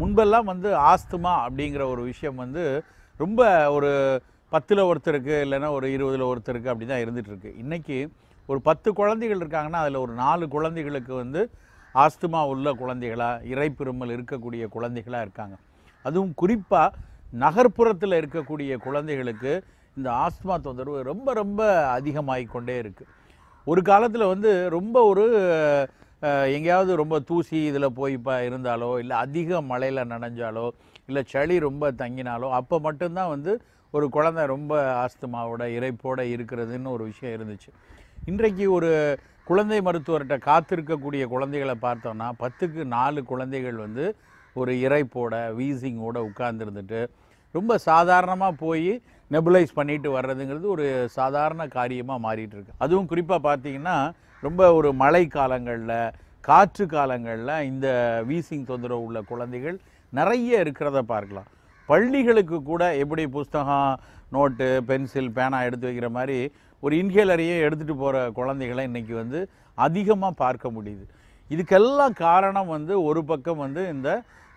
முன்பெல்லாம் வந்து ஆஸ்துமா அப்படிங்கிற ஒரு விஷயம் வந்து ரொம்ப ஒரு பத்தில் ஒருத்தருக்கு இல்லைன்னா ஒரு இருபதில் ஒருத்தருக்கு அப்படி தான் இருந்துகிட்ருக்கு இன்றைக்கி ஒரு பத்து குழந்தைகள் இருக்காங்கன்னா அதில் ஒரு நாலு குழந்தைகளுக்கு வந்து ஆஸ்துமா உள்ள குழந்தைகளாக இறைப்பெருமல் இருக்கக்கூடிய குழந்தைகளாக இருக்காங்க அதுவும் குறிப்பாக நகர்ப்புறத்தில் இருக்கக்கூடிய குழந்தைகளுக்கு இந்த ஆஸ்துமா தொந்தரவு ரொம்ப ரொம்ப அதிகமாகிக்கொண்டே இருக்குது ஒரு காலத்தில் வந்து ரொம்ப ஒரு எங்கேயாவது ரொம்ப தூசி இதில் போய் இப்போ இருந்தாலோ இல்லை அதிக மழையில் நனைஞ்சாலோ இல்லை சளி ரொம்ப தங்கினாலோ அப்போ மட்டும்தான் வந்து ஒரு குழந்தை ரொம்ப ஆஸ்துமாவோட இறைப்போட இருக்கிறதுன்னு ஒரு விஷயம் இருந்துச்சு இன்றைக்கு ஒரு குழந்தை மருத்துவர்கிட்ட காத்திருக்கக்கூடிய குழந்தைகளை பார்த்தோன்னா பத்துக்கு நாலு குழந்தைகள் வந்து ஒரு இறைப்போட வீசிங்கோட உட்கார்ந்துருந்துட்டு ரொம்ப சாதாரணமாக போய் நெபுலைஸ் பண்ணிட்டு வர்றதுங்கிறது ஒரு சாதாரண காரியமாக மாறிட்டுருக்கு அதுவும் குறிப்பாக பார்த்தீங்கன்னா ரொம்ப ஒரு மழை காலங்களில் காற்று காலங்களில் இந்த வீசிங் தொந்தரவு உள்ள குழந்தைகள் நிறைய இருக்கிறத பார்க்கலாம் பள்ளிகளுக்கு கூட எப்படி புஸ்தகம் நோட்டு பென்சில் பேனா எடுத்து வைக்கிற மாதிரி ஒரு இன்ஹேலரையே எடுத்துகிட்டு போகிற குழந்தைகளை இன்றைக்கி வந்து அதிகமாக பார்க்க முடியுது இதுக்கெல்லாம் காரணம் வந்து ஒரு பக்கம் வந்து இந்த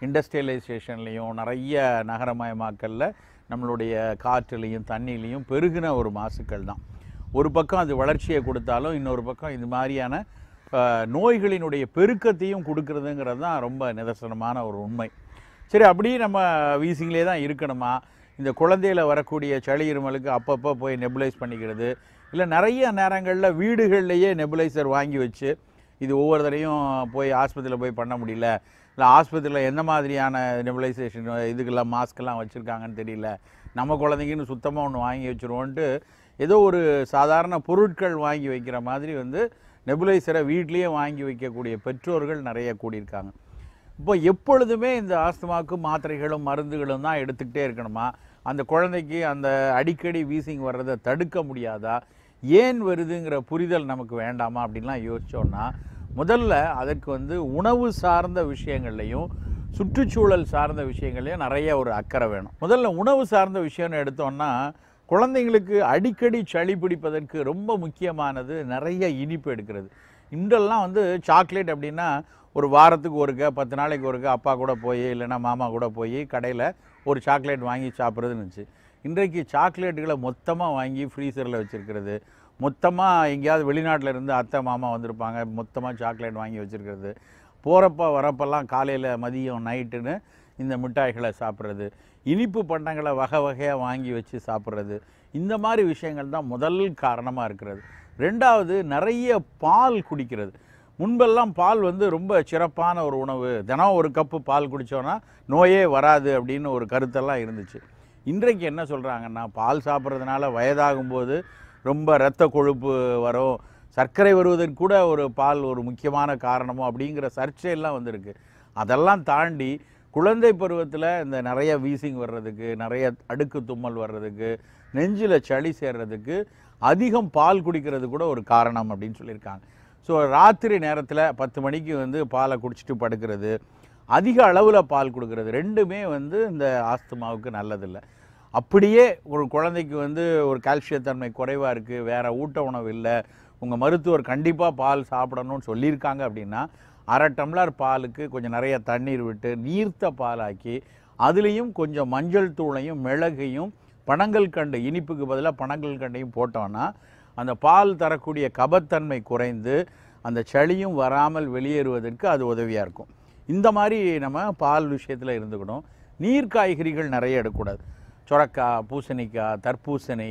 இண்டஸ்ட்ரியலைசேஷன்லேயும் நிறைய நகரமயமாக்கலில் நம்மளுடைய காற்றுலேயும் தண்ணியிலையும் பெருகின ஒரு மாசுக்கள் தான் ஒரு பக்கம் அது வளர்ச்சியை கொடுத்தாலும் இன்னொரு பக்கம் இது மாதிரியான நோய்களினுடைய பெருக்கத்தையும் கொடுக்கறதுங்கிறது தான் ரொம்ப நிதர்சனமான ஒரு உண்மை சரி அப்படியே நம்ம வீசிங்லேயே தான் இருக்கணுமா இந்த குழந்தையில் வரக்கூடிய சளி இருமலுக்கு அப்பப்போ போய் நெபுலைஸ் பண்ணிக்கிறது இல்லை நிறைய நேரங்களில் வீடுகள்லையே நெபுலைசர் வாங்கி வச்சு இது ஒவ்வொரு தடையும் போய் ஆஸ்பத்திரியில் போய் பண்ண முடியல இல்லை ஆஸ்பத்திரியில் எந்த மாதிரியான நெபுலைசேஷன் இதுக்கெல்லாம் மாஸ்க்கெல்லாம் வச்சுருக்காங்கன்னு தெரியல நம்ம குழந்தைங்கன்னு சுத்தமாக ஒன்று வாங்கி வச்சுருவோன்ட்டு ஏதோ ஒரு சாதாரண பொருட்கள் வாங்கி வைக்கிற மாதிரி வந்து நெபுலைசரை வீட்லேயே வாங்கி வைக்கக்கூடிய பெற்றோர்கள் நிறைய கூடியிருக்காங்க இப்போ எப்பொழுதுமே இந்த ஆஸ்துமாவுக்கு மாத்திரைகளும் மருந்துகளும் தான் எடுத்துக்கிட்டே இருக்கணுமா அந்த குழந்தைக்கு அந்த அடிக்கடி வீசிங் வர்றதை தடுக்க முடியாதா ஏன் வருதுங்கிற புரிதல் நமக்கு வேண்டாமா அப்படின்லாம் யோசித்தோன்னா முதல்ல அதற்கு வந்து உணவு சார்ந்த விஷயங்கள்லையும் சுற்றுச்சூழல் சார்ந்த விஷயங்கள்லேயும் நிறைய ஒரு அக்கறை வேணும் முதல்ல உணவு சார்ந்த விஷயம்னு எடுத்தோம்னா குழந்தைங்களுக்கு அடிக்கடி சளி பிடிப்பதற்கு ரொம்ப முக்கியமானது நிறைய இனிப்பு எடுக்கிறது இன்றெல்லாம் வந்து சாக்லேட் அப்படின்னா ஒரு வாரத்துக்கு ஒருக்க பத்து நாளைக்கு ஒருக்க அப்பா கூட போய் இல்லைன்னா மாமா கூட போய் கடையில் ஒரு சாக்லேட் வாங்கி சாப்பிட்றதுன்னு இருந்துச்சு இன்றைக்கு சாக்லேட்டுகளை மொத்தமாக வாங்கி ஃப்ரீசரில் வச்சுருக்கிறது மொத்தமாக எங்கேயாவது வெளிநாட்டில் இருந்து அத்தை மாமா வந்திருப்பாங்க மொத்தமாக சாக்லேட் வாங்கி வச்சுருக்கிறது போகிறப்ப வரப்பெல்லாம் காலையில் மதியம் நைட்டுன்னு இந்த மிட்டாய்களை சாப்பிட்றது இனிப்பு பண்டங்களை வகை வகையாக வாங்கி வச்சு சாப்பிட்றது இந்த மாதிரி விஷயங்கள் தான் முதல் காரணமாக இருக்கிறது ரெண்டாவது நிறைய பால் குடிக்கிறது முன்பெல்லாம் பால் வந்து ரொம்ப சிறப்பான ஒரு உணவு தினம் ஒரு கப்பு பால் குடித்தோன்னா நோயே வராது அப்படின்னு ஒரு கருத்தெல்லாம் இருந்துச்சு இன்றைக்கு என்ன சொல்கிறாங்கன்னா பால் சாப்பிட்றதுனால வயதாகும்போது ரொம்ப இரத்த கொழுப்பு வரும் சர்க்கரை வருவதற்கு கூட ஒரு பால் ஒரு முக்கியமான காரணமோ அப்படிங்கிற சர்ச்சையெல்லாம் வந்திருக்கு அதெல்லாம் தாண்டி குழந்தை பருவத்தில் இந்த நிறைய வீசிங் வர்றதுக்கு நிறைய அடுக்கு தும்மல் வர்றதுக்கு நெஞ்சில் சளி சேர்றதுக்கு அதிகம் பால் குடிக்கிறது கூட ஒரு காரணம் அப்படின்னு சொல்லியிருக்காங்க ஸோ ராத்திரி நேரத்தில் பத்து மணிக்கு வந்து பாலை குடிச்சிட்டு படுக்கிறது அதிக அளவில் பால் கொடுக்கறது ரெண்டுமே வந்து இந்த ஆஸ்துமாவுக்கு நல்லதில்லை அப்படியே ஒரு குழந்தைக்கு வந்து ஒரு கால்சியத்தன்மை குறைவாக இருக்குது வேறு ஊட்ட உணவு இல்லை உங்கள் மருத்துவர் கண்டிப்பாக பால் சாப்பிடணும்னு சொல்லியிருக்காங்க அப்படின்னா அரை டம்ளர் பாலுக்கு கொஞ்சம் நிறைய தண்ணீர் விட்டு நீர்த்த பாலாக்கி அதுலேயும் கொஞ்சம் மஞ்சள் தூளையும் மிளகையும் பணங்கள் கண்டு இனிப்புக்கு பதிலாக பணங்கள் கண்டையும் போட்டோன்னா அந்த பால் தரக்கூடிய கபத்தன்மை குறைந்து அந்த சளியும் வராமல் வெளியேறுவதற்கு அது உதவியாக இருக்கும் இந்த மாதிரி நம்ம பால் விஷயத்தில் இருந்துக்கணும் நீர் காய்கறிகள் நிறைய எடுக்கக்கூடாது சுரக்காய் பூசணிக்காய் தர்பூசணி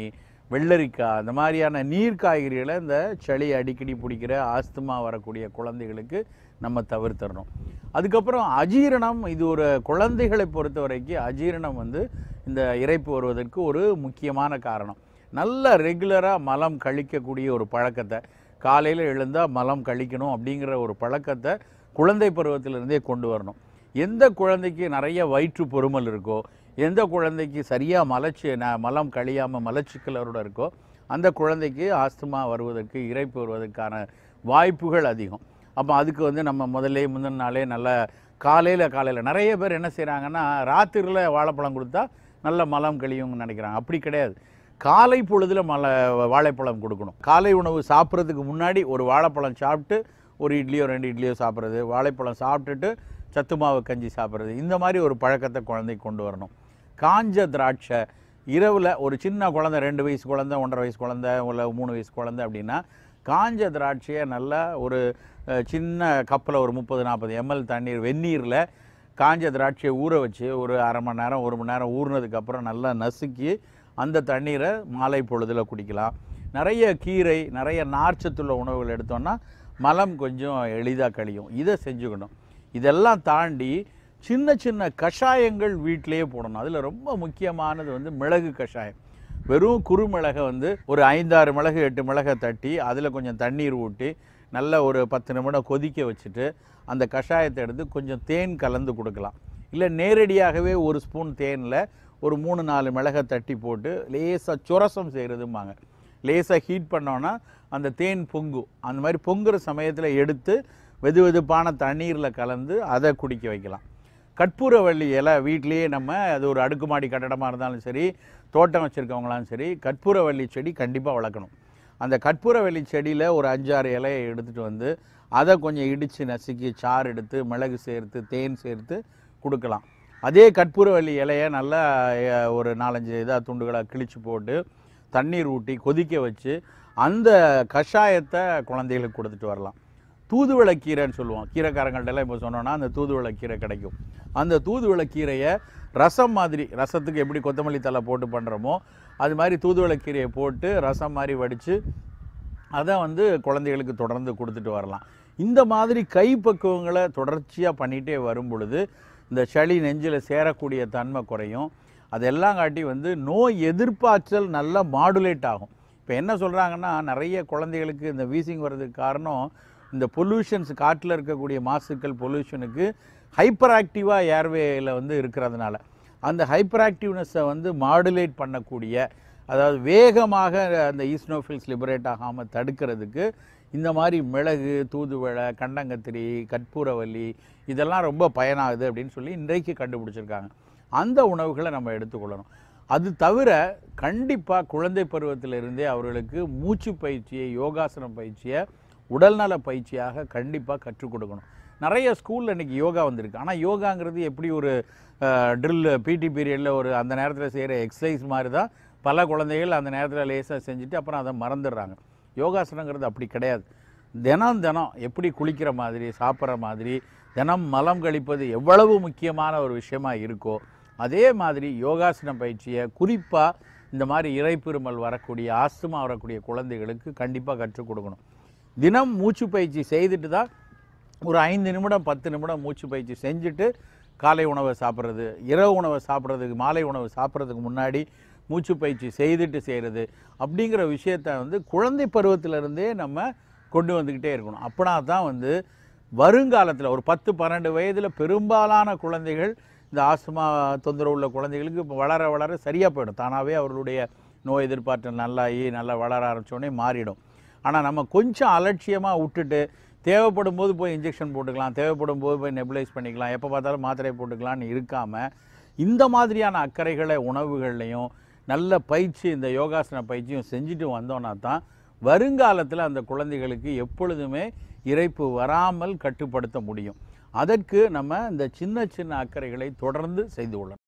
வெள்ளரிக்காய் அந்த மாதிரியான நீர் காய்கறிகளை இந்த சளி அடிக்கடி பிடிக்கிற ஆஸ்துமா வரக்கூடிய குழந்தைகளுக்கு நம்ம தவிர்த்தரணும் அதுக்கப்புறம் அஜீரணம் இது ஒரு குழந்தைகளை பொறுத்த வரைக்கும் அஜீரணம் வந்து இந்த இறைப்பு வருவதற்கு ஒரு முக்கியமான காரணம் நல்ல ரெகுலராக மலம் கழிக்கக்கூடிய ஒரு பழக்கத்தை காலையில் எழுந்தால் மலம் கழிக்கணும் அப்படிங்கிற ஒரு பழக்கத்தை குழந்தை பருவத்திலிருந்தே கொண்டு வரணும் எந்த குழந்தைக்கு நிறைய வயிற்று பொறுமல் இருக்கோ எந்த குழந்தைக்கு சரியாக மலச்சி மலம் கழியாமல் மலச்சிக்கலரோட இருக்கோ அந்த குழந்தைக்கு ஆஸ்துமா வருவதற்கு இறைப்பு வருவதற்கான வாய்ப்புகள் அதிகம் அப்போ அதுக்கு வந்து நம்ம முதல்ல முந்தின நாளே நல்ல காலையில் காலையில் நிறைய பேர் என்ன செய்கிறாங்கன்னா ராத்திரியில் வாழைப்பழம் கொடுத்தா நல்ல மலம் கழியும்னு நினைக்கிறாங்க அப்படி கிடையாது காலை பொழுதில் மல வாழைப்பழம் கொடுக்கணும் காலை உணவு சாப்பிட்றதுக்கு முன்னாடி ஒரு வாழைப்பழம் சாப்பிட்டு ஒரு இட்லியோ ரெண்டு இட்லியோ சாப்பிட்றது வாழைப்பழம் சாப்பிட்டுட்டு சத்து மாவு கஞ்சி சாப்பிட்றது இந்த மாதிரி ஒரு பழக்கத்தை குழந்தைக்கு கொண்டு வரணும் காஞ்ச திராட்சை இரவில் ஒரு சின்ன குழந்த ரெண்டு வயசு குழந்த ஒன்றரை வயசு குழந்த இல்லை மூணு வயசு குழந்த அப்படின்னா காஞ்ச திராட்சையை நல்லா ஒரு சின்ன கப்பில் ஒரு முப்பது நாற்பது எம்எல் தண்ணீர் வெந்நீரில் காஞ்ச திராட்சையை ஊற வச்சு ஒரு அரை மணி நேரம் ஒரு மணி நேரம் ஊறினதுக்கப்புறம் நல்லா நசுக்கி அந்த தண்ணீரை மாலை பொழுதில் குடிக்கலாம் நிறைய கீரை நிறைய நார்ச்சத்துள்ள உணவுகள் எடுத்தோன்னா மலம் கொஞ்சம் எளிதாக கழியும் இதை செஞ்சுக்கணும் இதெல்லாம் தாண்டி சின்ன சின்ன கஷாயங்கள் வீட்டிலேயே போடணும் அதில் ரொம்ப முக்கியமானது வந்து மிளகு கஷாயம் வெறும் குறுமிளகை வந்து ஒரு ஐந்தாறு மிளகு எட்டு மிளகை தட்டி அதில் கொஞ்சம் தண்ணீர் ஊட்டி நல்ல ஒரு பத்து நிமிடம் கொதிக்க வச்சுட்டு அந்த கஷாயத்தை எடுத்து கொஞ்சம் தேன் கலந்து கொடுக்கலாம் இல்லை நேரடியாகவே ஒரு ஸ்பூன் தேனில் ஒரு மூணு நாலு மிளகை தட்டி போட்டு லேசாக சுரசம் செய்கிறதும்பாங்க லேசாக ஹீட் பண்ணோன்னா அந்த தேன் பொங்கும் அந்த மாதிரி பொங்குற சமயத்தில் எடுத்து வெது வெதுப்பான தண்ணீரில் கலந்து அதை குடிக்க வைக்கலாம் கற்பூரவள்ளி இலை வீட்லேயே நம்ம அது ஒரு அடுக்குமாடி கட்டடமாக இருந்தாலும் சரி தோட்டம் வச்சுருக்கவங்களாலும் சரி கற்பூரவள்ளி செடி கண்டிப்பாக வளர்க்கணும் அந்த கற்பூரவள்ளி செடியில் ஒரு அஞ்சாறு இலையை எடுத்துகிட்டு வந்து அதை கொஞ்சம் இடித்து நசுக்கி சாறு எடுத்து மிளகு சேர்த்து தேன் சேர்த்து கொடுக்கலாம் அதே கற்பூரவள்ளி இலையை நல்லா ஒரு நாலஞ்சு இதாக துண்டுகளாக கிழிச்சு போட்டு தண்ணீர் ஊட்டி கொதிக்க வச்சு அந்த கஷாயத்தை குழந்தைகளுக்கு கொடுத்துட்டு வரலாம் தூதுவளை கீரைன்னு சொல்லுவோம் கீரைக்காரங்கள்டெல்லாம் இப்போ சொன்னோன்னா அந்த தூதுவளை கீரை கிடைக்கும் அந்த தூதுவளை கீரையை ரசம் மாதிரி ரசத்துக்கு எப்படி கொத்தமல்லி தலை போட்டு பண்ணுறோமோ அது மாதிரி தூதுவிளக்கீரையை போட்டு ரசம் மாதிரி வடித்து அதை வந்து குழந்தைகளுக்கு தொடர்ந்து கொடுத்துட்டு வரலாம் இந்த மாதிரி கைப்பக்குவங்களை தொடர்ச்சியாக பண்ணிகிட்டே வரும் பொழுது இந்த சளி நெஞ்சில் சேரக்கூடிய தன்மை குறையும் அதெல்லாம் காட்டி வந்து நோய் எதிர்ப்பாற்றல் நல்லா மாடுலேட் ஆகும் இப்போ என்ன சொல்கிறாங்கன்னா நிறைய குழந்தைகளுக்கு இந்த வீசிங் வர்றதுக்கு காரணம் இந்த பொல்யூஷன்ஸ் காட்டில் இருக்கக்கூடிய மாசுக்கள் பொல்யூஷனுக்கு ஹைப்பர் ஆக்டிவாக ஏர்வேயில் வந்து இருக்கிறதுனால அந்த ஹைப்பர் ஆக்டிவ்னஸை வந்து மாடுலேட் பண்ணக்கூடிய அதாவது வேகமாக அந்த ஈஸ்னோஃபில்ஸ் லிபரேட் ஆகாமல் தடுக்கிறதுக்கு இந்த மாதிரி மிளகு தூதுவளை கண்டங்கத்திரி கற்பூரவல்லி இதெல்லாம் ரொம்ப பயனாகுது அப்படின்னு சொல்லி இன்றைக்கு கண்டுபிடிச்சிருக்காங்க அந்த உணவுகளை நம்ம எடுத்துக்கொள்ளணும் அது தவிர கண்டிப்பாக குழந்தை பருவத்திலிருந்தே அவர்களுக்கு மூச்சு பயிற்சியை யோகாசனம் பயிற்சியை உடல்நல பயிற்சியாக கண்டிப்பாக கற்றுக் கொடுக்கணும் நிறைய ஸ்கூலில் இன்றைக்கி யோகா வந்திருக்கு ஆனால் யோகாங்கிறது எப்படி ஒரு ட்ரில் பிடி பீரியடில் ஒரு அந்த நேரத்தில் செய்கிற எக்ஸசைஸ் மாதிரி தான் பல குழந்தைகள் அந்த நேரத்தில் லேசாக செஞ்சுட்டு அப்புறம் அதை மறந்துடுறாங்க யோகாசனங்கிறது அப்படி கிடையாது தினம் தினம் எப்படி குளிக்கிற மாதிரி சாப்பிட்ற மாதிரி தினம் மலம் கழிப்பது எவ்வளவு முக்கியமான ஒரு விஷயமாக இருக்கோ அதே மாதிரி யோகாசன பயிற்சியை குறிப்பாக இந்த மாதிரி இறைப்பெருமல் வரக்கூடிய ஆஸ்துமா வரக்கூடிய குழந்தைகளுக்கு கண்டிப்பாக கற்றுக் கொடுக்கணும் தினம் மூச்சு பயிற்சி செய்துட்டு தான் ஒரு ஐந்து நிமிடம் பத்து நிமிடம் மூச்சு பயிற்சி செஞ்சுட்டு காலை உணவை சாப்பிட்றது இரவு உணவை சாப்பிட்றதுக்கு மாலை உணவு சாப்பிட்றதுக்கு முன்னாடி மூச்சு பயிற்சி செய்துட்டு செய்கிறது அப்படிங்கிற விஷயத்த வந்து குழந்தை பருவத்திலேருந்தே நம்ம கொண்டு வந்துக்கிட்டே இருக்கணும் அப்படின்னா தான் வந்து வருங்காலத்தில் ஒரு பத்து பன்னெண்டு வயதில் பெரும்பாலான குழந்தைகள் இந்த ஆஸ்துமா தொந்தரவு உள்ள குழந்தைகளுக்கு இப்போ வளர வளர சரியாக போயிடும் தானாகவே அவர்களுடைய நோய் எதிர்பார்த்தல் நல்லாயி நல்லா வளர ஆரம்பித்தோடனே மாறிடும் ஆனால் நம்ம கொஞ்சம் அலட்சியமாக விட்டுட்டு தேவைப்படும் போது போய் இன்ஜெக்ஷன் போட்டுக்கலாம் தேவைப்படும் போது போய் நெபுலைஸ் பண்ணிக்கலாம் எப்போ பார்த்தாலும் மாத்திரையை போட்டுக்கலாம்னு இருக்காமல் இந்த மாதிரியான அக்கறைகளை உணவுகள்லையும் நல்ல பயிற்சி இந்த யோகாசன பயிற்சியும் செஞ்சுட்டு வந்தோன்னா தான் வருங்காலத்தில் அந்த குழந்தைகளுக்கு எப்பொழுதுமே இறைப்பு வராமல் கட்டுப்படுத்த முடியும் அதற்கு நம்ம இந்த சின்ன சின்ன அக்கறைகளை தொடர்ந்து செய்து கொள்ளணும்